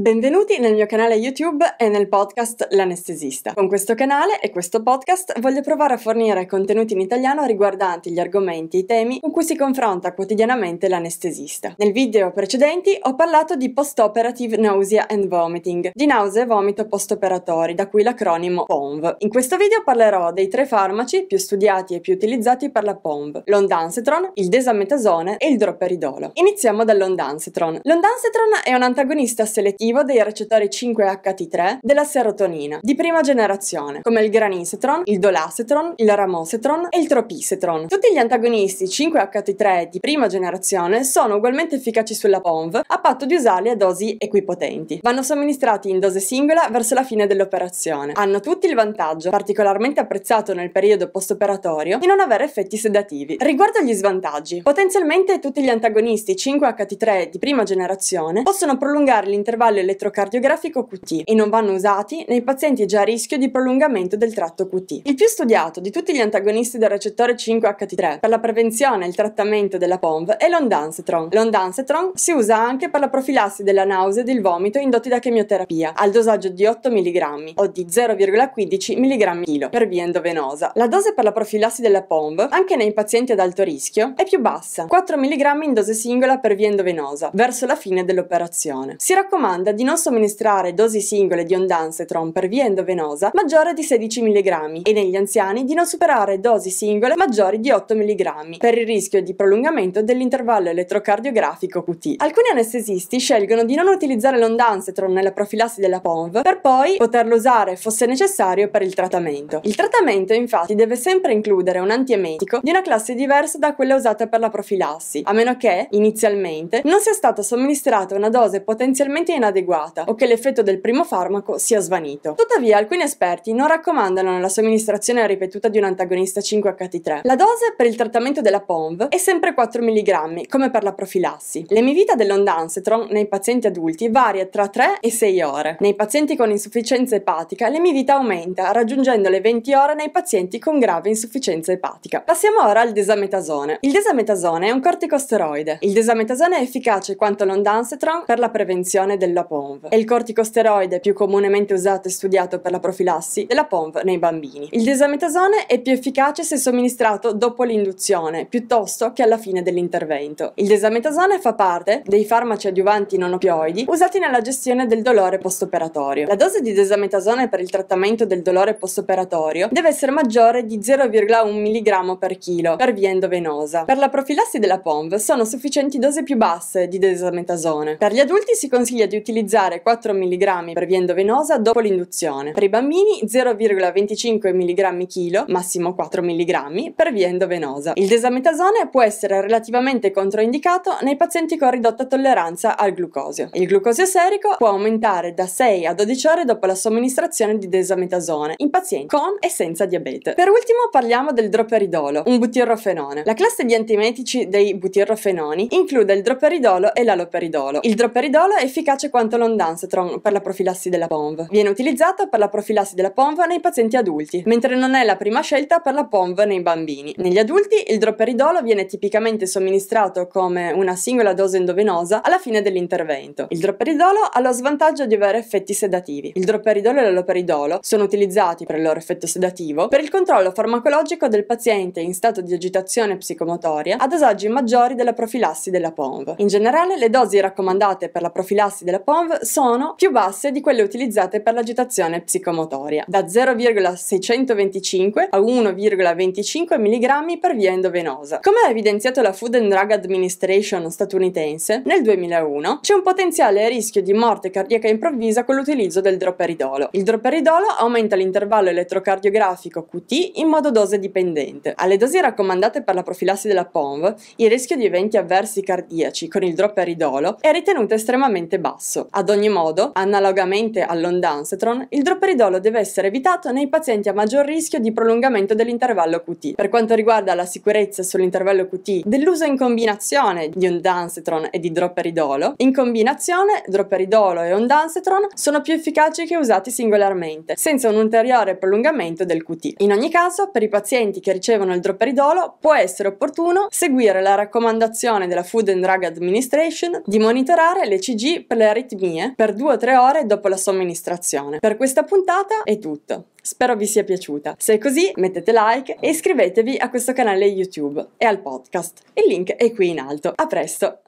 Benvenuti nel mio canale YouTube e nel podcast L'anestesista. Con questo canale e questo podcast voglio provare a fornire contenuti in italiano riguardanti gli argomenti e i temi con cui si confronta quotidianamente l'anestesista. Nel video precedenti ho parlato di Post-Operative Nausea and Vomiting, di nausea e vomito post-operatori, da cui l'acronimo POMV. In questo video parlerò dei tre farmaci più studiati e più utilizzati per la POMV, l'ondansetron, il desametasone e il droperidolo. Iniziamo dall'ondansetron. L'ondansetron è un antagonista selettivo attivo dei recettori 5-HT3 della serotonina di prima generazione, come il granisetron, il dolacetron, il ramosetron e il tropisetron. Tutti gli antagonisti 5-HT3 di prima generazione sono ugualmente efficaci sulla POMV a patto di usarli a dosi equipotenti. Vanno somministrati in dose singola verso la fine dell'operazione. Hanno tutti il vantaggio, particolarmente apprezzato nel periodo post-operatorio, di non avere effetti sedativi. Riguardo agli svantaggi, potenzialmente tutti gli antagonisti 5-HT3 di prima generazione possono prolungare l'intervallo elettrocardiografico QT e non vanno usati nei pazienti già a rischio di prolungamento del tratto QT. Il più studiato di tutti gli antagonisti del recettore 5-HT3 per la prevenzione e il trattamento della POMV è l'ondansetron. L'ondansetron si usa anche per la profilassi della nausea e del vomito indotti da chemioterapia al dosaggio di 8 mg o di 0,15 mg chilo per via endovenosa. La dose per la profilassi della POMV, anche nei pazienti ad alto rischio, è più bassa, 4 mg in dose singola per via endovenosa, verso la fine dell'operazione. Si raccomanda raccomanda di non somministrare dosi singole di ondansetron per via endovenosa maggiore di 16 mg e negli anziani di non superare dosi singole maggiori di 8 mg per il rischio di prolungamento dell'intervallo elettrocardiografico QT. Alcuni anestesisti scelgono di non utilizzare l'ondansetron nella profilassi della PONV per poi poterlo usare fosse necessario per il trattamento. Il trattamento infatti deve sempre includere un antiemetico di una classe diversa da quella usata per la profilassi, a meno che, inizialmente, non sia stata somministrata una dose potenzialmente inadeguata inadeguata o che l'effetto del primo farmaco sia svanito. Tuttavia, alcuni esperti non raccomandano la somministrazione ripetuta di un antagonista 5-HT3. La dose per il trattamento della POMV è sempre 4 mg, come per la profilassi. L'emivita dell'ondansetron nei pazienti adulti varia tra 3 e 6 ore. Nei pazienti con insufficienza epatica, l'emivita aumenta, raggiungendo le 20 ore nei pazienti con grave insufficienza epatica. Passiamo ora al desametasone. Il desametasone è un corticosteroide. Il desametasone è efficace quanto l'ondansetron per la prevenzione dell'ondansetron della PONV. È il corticosteroide più comunemente usato e studiato per la profilassi della PONV nei bambini. Il desametasone è più efficace se somministrato dopo l'induzione, piuttosto che alla fine dell'intervento. Il desametasone fa parte dei farmaci adiuvanti non opioidi usati nella gestione del dolore postoperatorio. La dose di desametasone per il trattamento del dolore postoperatorio deve essere maggiore di 0,1 mg per chilo per via endovenosa. Per la profilassi della PONV sono sufficienti dosi più basse di desametasone. Per gli adulti si consiglia di utilizzare utilizzare 4 mg per via endovenosa dopo l'induzione. Per i bambini 0,25 mg chilo, massimo 4 mg, per via endovenosa. Il desametasone può essere relativamente controindicato nei pazienti con ridotta tolleranza al glucosio. Il glucosio serico può aumentare da 6 a 12 ore dopo la somministrazione di desametasone in pazienti con e senza diabete. Per ultimo parliamo del droperidolo, un butirrofenone. La classe di antimetici dei butirrofenoni include il droperidolo e l'aloperidolo. Il droperidolo è efficace quando quanto l'ondansetron per la profilassi della POMV. Viene utilizzato per la profilassi della POMV nei pazienti adulti, mentre non è la prima scelta per la POMV nei bambini. Negli adulti il droperidolo viene tipicamente somministrato come una singola dose endovenosa alla fine dell'intervento. Il droperidolo ha lo svantaggio di avere effetti sedativi. Il droperidolo e l'aloperidolo sono utilizzati per il loro effetto sedativo per il controllo farmacologico del paziente in stato di agitazione psicomotoria a dosaggi maggiori della profilassi della POMV. In generale le dosi raccomandate per la profilassi della POV sono più basse di quelle utilizzate per l'agitazione psicomotoria, da 0,625 a 1,25 mg per via endovenosa. Come ha evidenziato la Food and Drug Administration statunitense, nel 2001 c'è un potenziale rischio di morte cardiaca improvvisa con l'utilizzo del droperidolo. Il droperidolo aumenta l'intervallo elettrocardiografico QT in modo dose dipendente. Alle dosi raccomandate per la profilassi della POV, il rischio di eventi avversi cardiaci con il droperidolo è ritenuto estremamente basso basso. Ad ogni modo, analogamente all'ondansetron, il droperidolo deve essere evitato nei pazienti a maggior rischio di prolungamento dell'intervallo QT. Per quanto riguarda la sicurezza sull'intervallo QT dell'uso in combinazione di ondansetron e di droperidolo, in combinazione droperidolo e ondansetron sono più efficaci che usati singolarmente, senza un ulteriore prolungamento del QT. In ogni caso, per i pazienti che ricevono il droperidolo può essere opportuno seguire la raccomandazione della Food and Drug Administration di monitorare le CG per le aritmie per 2-3 ore dopo la somministrazione. Per questa puntata è tutto. Spero vi sia piaciuta. Se è così, mettete like e iscrivetevi a questo canale YouTube e al podcast. Il link è qui in alto. A presto!